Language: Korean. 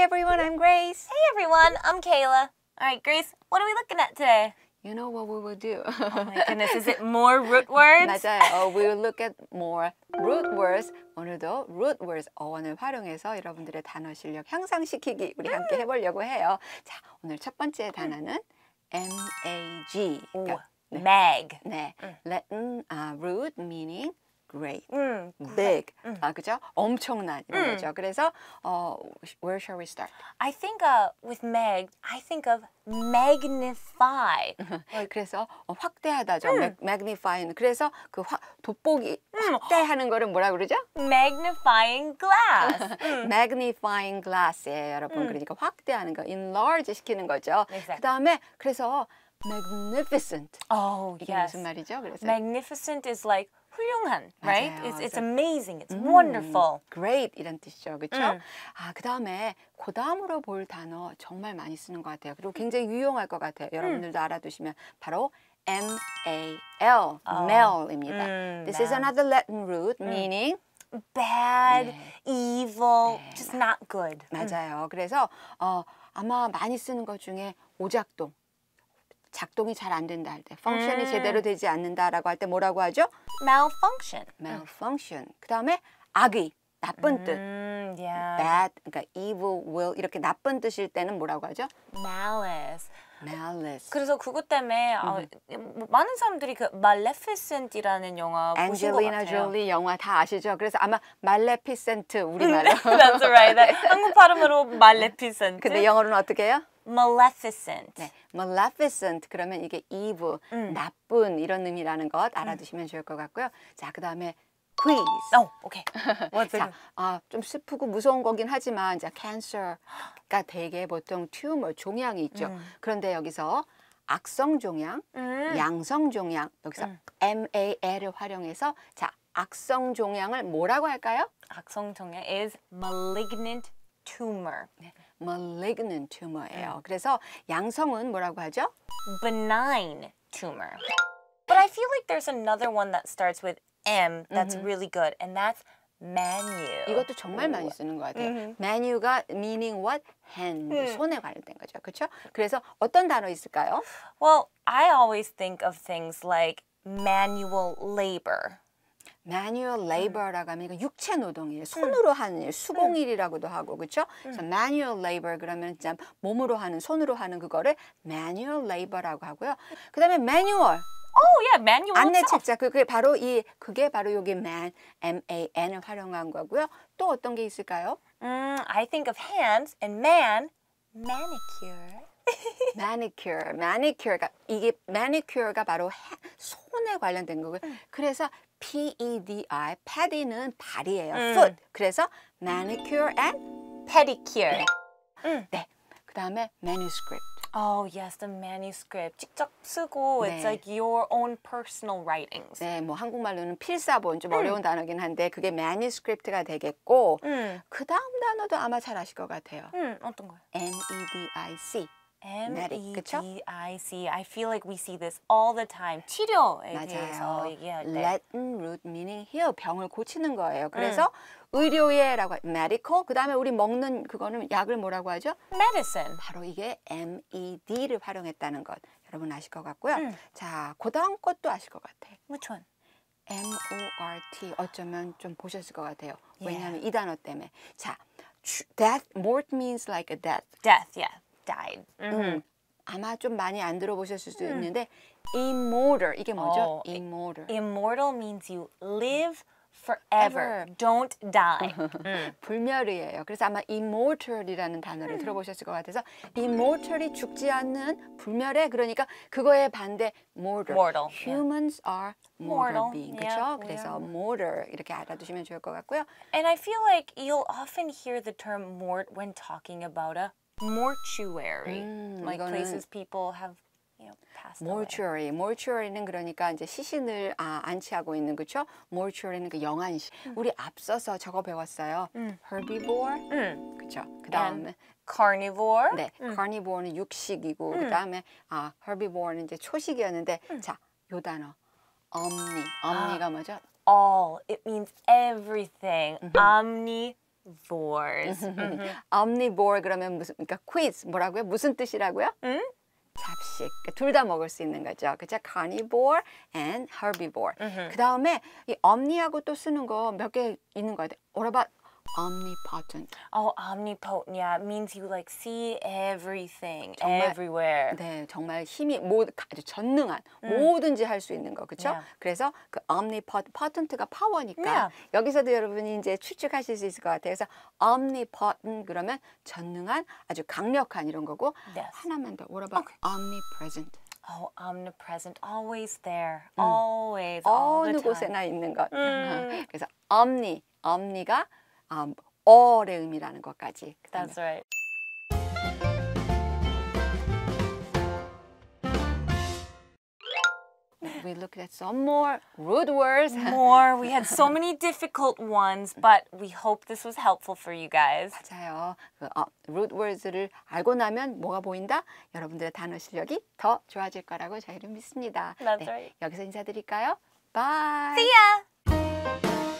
Hey everyone, I'm Grace. Hey everyone, I'm Kayla. All right, Grace, what are we looking at today? You know what we will do? oh my goodness, is it more root words? 맞아요. Oh, we will look at more root words. 오늘도 root words 어원을 활용해서 여러분들의 단어 실력 향상시키기 우리 함께 해보려고 해요. 자, 오늘 첫 번째 단어는 mag. 오, mag. 네, Latin uh, root meaning great, 음, big. 음. 아, 그죠? 엄청난 이런 음. 거죠. 그래서 어, where shall we start? I think uh, with meg, I think of magnify. 그래서 어, 확대하다죠. 음. magnifying. 그래서 그 화, 돋보기 음. 확대하는 거를 뭐라 그러죠? magnifying glass. 음. magnifying glass예요, 여러분. 음. 그러니까 확대하는 거, enlarge 시키는 거죠. Exactly. 그다음에 그래서 magnificent. Oh, 이게 yes. 무슨 말이죠? 그래서 magnificent is like 훌륭한, right? It's, it's amazing, it's 음, wonderful. Great 이런 뜻이죠, 그렇죠? 음. 아, 그 다음에 그 다음으로 볼 단어 정말 많이 쓰는 것 같아요. 그리고 굉장히 유용할 것 같아요. 여러분들도 알아두시면 바로 M-A-L, oh. m a l 입니다 음, This m a l is another Latin root 음. meaning bad, 네. evil, 네. just not good. 맞아요. 음. 그래서 어, 아마 많이 쓰는 것 중에 오작동, 작동이 잘 안 된다 할 때, 펑션이 음. 제대로 되지 않는다라고 할 때 뭐라고 하죠? malfunction. malfunction. 음. 그다음에 악의, 나쁜 뜻. 음, yeah. bad, 그러니까 evil will 이렇게 나쁜 뜻일 때는 뭐라고 하죠? malice. malice. 그래서 그것 때문에 어, 음. 어, 많은 사람들이 그 maleficent이라는 영화 보신 것 같아요. 리 영화 다 아시죠? 그래서 아마 maleficent 우리말로. That's right. 한국 발음으로 maleficent. 근데 영어로는 어떻게 해요? maleficent. 네, maleficent 그러면 이게 evil, 음. 나쁜 이런 의미라는 것 알아두시면 음. 좋을 것 같고요. 자, 그 다음에 quiz. 어, 오케이. 자, 아, 좀 슬프고 무서운 거긴 하지만 이제 cancer가 되게 보통 튜머 종양이 있죠. 음. 그런데 여기서 악성 종양, 음. 양성 종양 여기서 음. MAL을 활용해서 자 악성 종양을 뭐라고 할까요? 악성 종양 is malignant tumor. 네. malignant tumor예요. 그래서 양성은 뭐라고 하죠? benign tumor. But I feel like there's another one that starts with M that's mm-hmm. really good, and that's menu. 이것도 정말 많이 쓰는 것 같아요. menu가 mm-hmm. meaning what? hand, mm. 손에 관련된 거죠. 그렇죠? 그래서 어떤 단어 있을까요? Well, I always think of things like manual labor. manual 음. labor라고 하면 이거 육체 노동이에요. 음. 손으로 하는 일, 수공일이라고도 음. 하고 그렇죠? 그래서 manual labor 그러면 진짜 몸으로 하는, 손으로 하는 그거를 manual labor라고 하고요. 그다음에 manual Oh, yeah, manual. 안내 책자 그게 바로 이 그게 바로 여기 man M A N을 활용한 거고요. 또 어떤 게 있을까요? 음, I think of hands and man manicure. manicure, manicure. 가 이게 manicure가 바로 손에 관련된 거고요. 그래서 P-E-D-I, paddy는 발이에요. 음. foot. 그래서 manicure and pedicure. 음. 네. 그 다음에 manuscript. Oh yes, the manuscript. 직접 쓰고 네. it's like your own personal writings. 네, 뭐 한국말로는 필사본 좀 음. 어려운 단어긴 한데 그게 manuscript가 되겠고 음. 그 다음 단어도 아마 잘 아실 것 같아요. 음, 어떤 거요? N E D I C. M E D I C. I feel like we see this all the time. 치료에 맞아요. 대해서 얘기할 때. Latin root meaning heal 병을 고치는 거예요. 그래서 음. 의료예라고 medical. 그다음에 우리 먹는 그거는 약을 뭐라고 하죠? medicine. 바로 이게 M E D를 활용했다는 것. 여러분 아실 것 같고요. 음. 자, 그 다음 것도 아실 것 같아요. Which one? M O R T. 어쩌면 좀 보셨을 것 같아요. 왜냐하면 yeah. 이 단어 때문에. 자, death. Mort means like a death. Death. Yeah. died. 음. 아마 좀 많이 안 들어보셨을 수도 있는데 immortal 이게 뭐죠? 어, immortal. Immortal means you live forever. Don't die. 음. 불멸이에요. 그래서 아마 immortal이라는 단어를 음. 들어보셨을 것 같아서 immortal이 죽지 않는 불멸의 그러니까 그거에 반대 mortal. mortal. Humans yeah. are mortal, mortal. being. 그렇죠? Yeah. 그래서 yeah. mortal 이렇게 알아두시면 좋을 것 같고요. And I feel like you'll often hear the term mort when talking about a mortuary, 음, like places people have mortuary, mortuary는 그러니까 이제 시신을 아, 안치하고 있는 그쵸? mortuary는 그 영안시. 음. 우리 앞서서 저거 배웠어요. 음. herbivore, 음. 그쵸? 그 다음에 carnivore. 네, 음. carnivore는 육식이고 그 다음에 아, herbivore는 이제 초식이었는데 자, 요 단어 omni, omni가 아. 뭐죠? All. It means everything. Omni. omnivores. omnivore 그러면 무슨 그러니까 quiz 뭐라고요? 무슨 뜻이라고요? 음? 잡식 둘 다 먹을 수 있는 거죠. 그죠? carnivore and herbivore. 그 다음에 이 omni하고 또 쓰는 거 몇 개 있는 거 같아요. What about omnipotent. Oh, omnipotent. Yeah, it means you like see everything 정말, everywhere. 네, 정말 힘이 모, 아주 전능한 음. 뭐든지 할 수 있는 거 그렇죠? Yeah. 그래서 그 omnipotent가 파워니까 yeah. 여기서도 여러분이 이제 추측하실 수 있을 것 같아요. 그래서 omnipotent 그러면 전능한 아주 강력한 이런 거고 yes. 하나만 더. What about okay. omnipresent? Oh, omnipresent, always there, always, all the time. 어느 곳에나 있는 것. 음. 그래서 omni, omni가 um, all의 의미라는 것까지. That's right. we looked at some more rude words. More. We had so many difficult ones, but we hope this was helpful for you guys. 맞아요. 그, 어, rude words를 알고 나면 뭐가 보인다? 여러분들의 단어 실력이 더 좋아질 거라고 저희는 믿습니다. That's 네, right. 여기서 인사드릴까요? Bye. See ya.